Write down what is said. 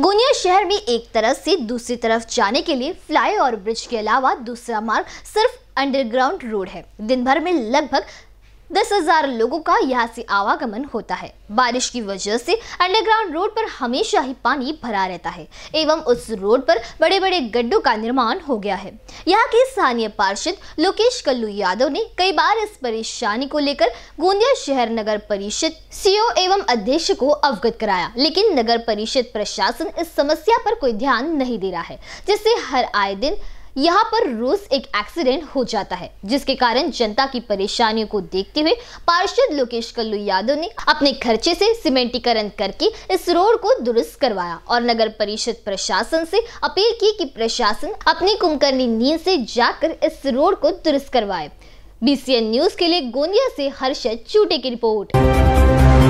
गोनिया शहर में एक तरफ से दूसरी तरफ जाने के लिए फ्लाई और ब्रिज के अलावा दूसरा मार्ग सिर्फ अंडरग्राउंड रोड है दिन भर में लगभग दस हजार लोगों का यहाँ से आवागमन होता है बारिश की वजह से अंडरग्राउंड रोड पर हमेशा ही पानी भरा रहता है एवं उस रोड पर बड़े बड़े गड्ढों का निर्माण हो गया है यहाँ के स्थानीय पार्षद लोकेश कल्लू यादव ने कई बार इस परेशानी को लेकर गोंदिया शहर नगर परिषद सीओ एवं अध्यक्ष को अवगत कराया लेकिन नगर परिषद प्रशासन इस समस्या पर कोई ध्यान नहीं दे रहा है जिससे हर आए दिन यहाँ पर रोज एक एक्सीडेंट हो जाता है जिसके कारण जनता की परेशानियों को देखते हुए पार्षद लोकेश कल्लू यादव ने अपने खर्चे से सीमेंटीकरण करके इस रोड को दुरुस्त करवाया और नगर परिषद प्रशासन से अपील की कि प्रशासन अपनी कुमकर्णी नींद से जाकर इस रोड को दुरुस्त करवाए बीसीएन न्यूज के लिए गोंदिया से हर्षद चूटे की रिपोर्ट